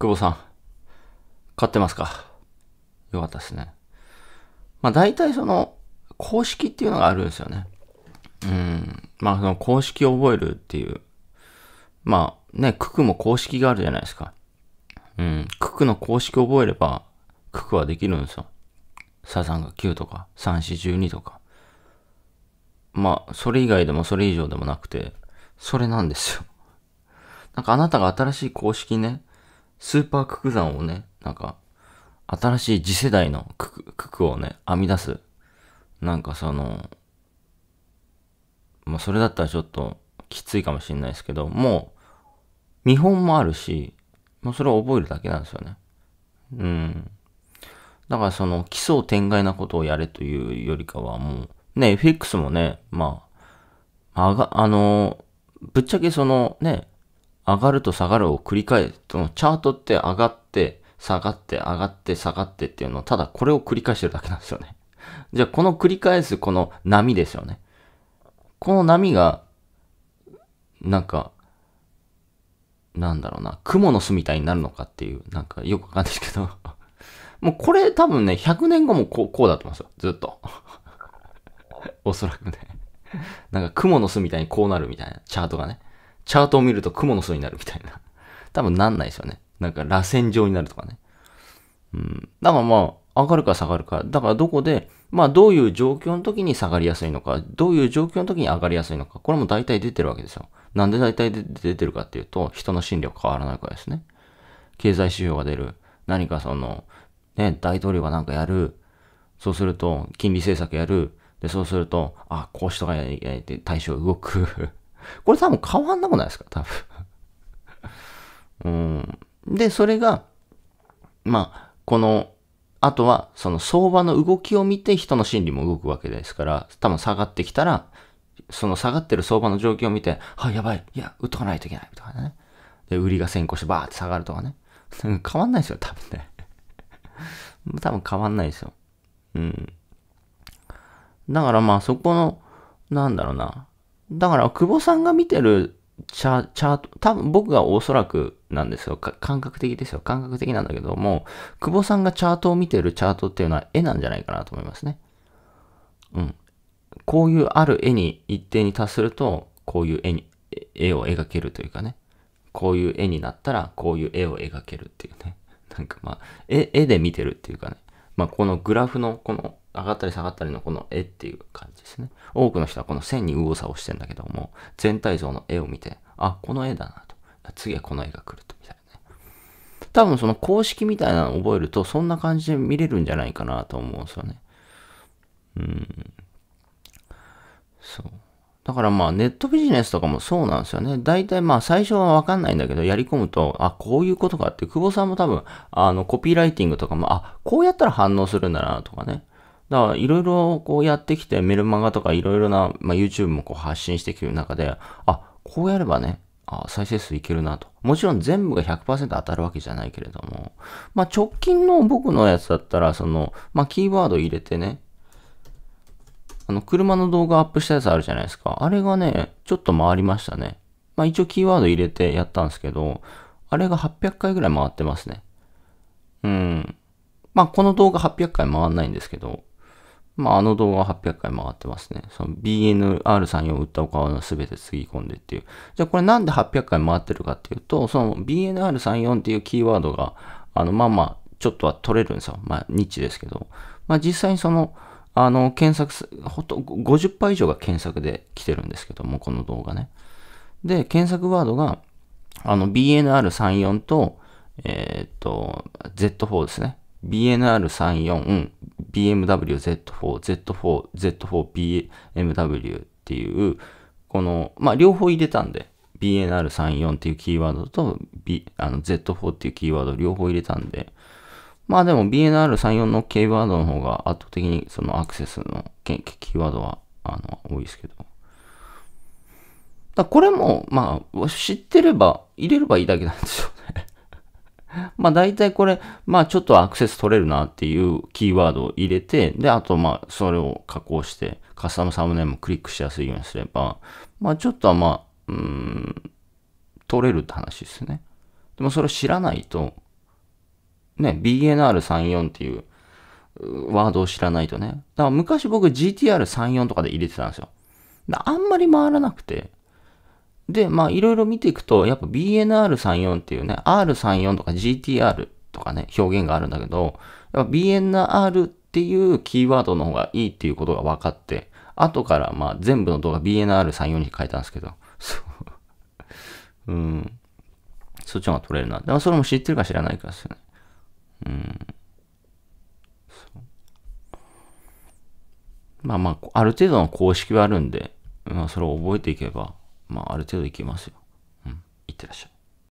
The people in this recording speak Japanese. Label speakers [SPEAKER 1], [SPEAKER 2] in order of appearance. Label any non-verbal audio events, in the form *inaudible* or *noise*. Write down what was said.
[SPEAKER 1] 久保さん、買ってますかよかったですね。まあ大体その、公式っていうのがあるんですよね。うん。まあその公式を覚えるっていう。まあね、九九も公式があるじゃないですか。うん。九九の公式を覚えれば、九九はできるんですよ。サザンが9とか、3412とか。まあ、それ以外でもそれ以上でもなくて、それなんですよ。なんかあなたが新しい公式ね、スーパークク山をね、なんか、新しい次世代のククククをね、編み出す。なんかその、まあ、それだったらちょっときついかもしれないですけど、もう、見本もあるし、もうそれを覚えるだけなんですよね。うん。だからその奇想天外なことをやれというよりかはもう、ね、FX もね、まあ、あが、あの、ぶっちゃけそのね、上がると下がるを繰り返す。チャートって上がって、下がって、上がって、下がってっていうのを、ただこれを繰り返してるだけなんですよね。*laughs* じゃあ、この繰り返すこの波ですよね。この波が、なんか、なんだろうな、雲の巣みたいになるのかっていう、なんかよくわかんないですけど *laughs* もうこれ多分ね、100年後もこうこうだと思ますよ。ずっと *laughs* おそらくねなんか雲の巣みたいにこうなるみたいな、チャートがね。チャートを見ると雲の巣になるみたいな。*laughs* 多分なんないですよね。なんか螺旋状になるとかね。うん。だからまあ、上がるか下がるか。だからどこで、まあどういう状況の時に下がりやすいのか、どういう状況の時に上がりやすいのか、これも大体出てるわけですよ。なんで大体出てるかっていうと、人の心理は変わらないからですね。経済指標が出る。何かその、ね、大統領がなんかやる。そうすると、金利政策やる。で、そうすると、あ、こうしとかやりたいって対象動くこれ多分変わんなくないですか多分うん。で、それが、まあ、この、あとは、その相場の動きを見て人の心理も動くわけですから、多分下がってきたら、その下がってる相場の状況を見て、あ、やばい、いや、打っとかないといけない、とかね。で、売りが先行してバーって下がるとかね。変わんないですよ、多分ね。*laughs* 多分変わんないですよ。うん。だからまあそこの、なんだろうな。だから、久保さんが見てるチャチャート、多分僕がおそらくなんですよ。感覚的ですよ。感覚的なんだけども、久保さんがチャートを見てるチャートっていうのは絵なんじゃないかなと思いますね。うん。こういうある絵に一定に達すると、こういう絵に、絵を描けるというかね。こういう絵になったら、こういう絵を描けるっていうね。なんかまあ、絵、絵で見てるっていうかね。まあ、このグラフのこの上がったり下がったりのこの絵っていう感じですね。多くの人はこの線に右往左往してんだけども、全体像の絵を見て、あ、この絵だなと。次はこの絵が来ると。みたいなね。多分その公式みたいなのを覚えると、そんな感じで見れるんじゃないかなと思うんですよね。うん。そう。だからまあネットビジネスとかもそうなんですよね。大体まあ最初はわかんないんだけど、やり込むと、あ、こういうことかって、久保さんも多分、あの、コピーライティングとかも、あ、こうやったら反応するんだなとかね。だからいろいろこうやってきて、メルマガとかいろいろな、まあ、YouTube もこう発信してきてる中で、あ、こうやればね、あ再生数いけるなと。もちろん全部が100%当たるわけじゃないけれども、まあ直近の僕のやつだったら、その、まあキーワード入れてね、あの、車の動画アップしたやつあるじゃないですか。あれがね、ちょっと回りましたね。まあ一応キーワード入れてやったんですけど、あれが800回ぐらい回ってますね。うん。まあこの動画800回回んないんですけど、まああの動画は800回回ってますね。その BNR34 を売ったお顔の全てつぎ込んでっていう。じゃあこれなんで800回回ってるかっていうと、その BNR34 っていうキーワードが、あのまあまあちょっとは取れるんですよ。まあニッチですけど。まあ実際にその、あの、検索す、ほと、50杯以上が検索で来てるんですけども、この動画ね。で、検索ワードが、あの、BNR34 と、えー、っと、Z4 ですね。BNR34、BMW Z4、Z4、Z4、BMW っていう、この、まあ、両方入れたんで、BNR34 っていうキーワードと、B、Z4 っていうキーワード両方入れたんで、まあでも BNR34 のキーワードの方が圧倒的にそのアクセスのキーワードはあの多いですけど。だこれも、まあ、知ってれば、入れればいいだけなんでしょうね *laughs* まあ大体これ、まあちょっとアクセス取れるなっていうキーワードを入れて、で、あとまあそれを加工して、カスタムサムネもクリックしやすいようにすれば、まあちょっとはまあ、うん、取れるって話ですね。でもそれを知らないと、ね、BNR34 っていうワードを知らないとね。だから昔僕 GTR34 とかで入れてたんですよ。あんまり回らなくて。で、まあいろいろ見ていくと、やっぱ BNR34 っていうね、R34 とか GTR とかね、表現があるんだけど、BNR っていうキーワードの方がいいっていうことが分かって、後からまあ全部の動画 BNR34 に変えたんですけど、そう。うん。そっちの方が取れるな。でもそれも知ってるか知らないかですよね。うん。まあまあ、ある程度の公式はあるんで、まあそれを覚えていけば、まあある程度いけますよ。うん。いってらっしゃい。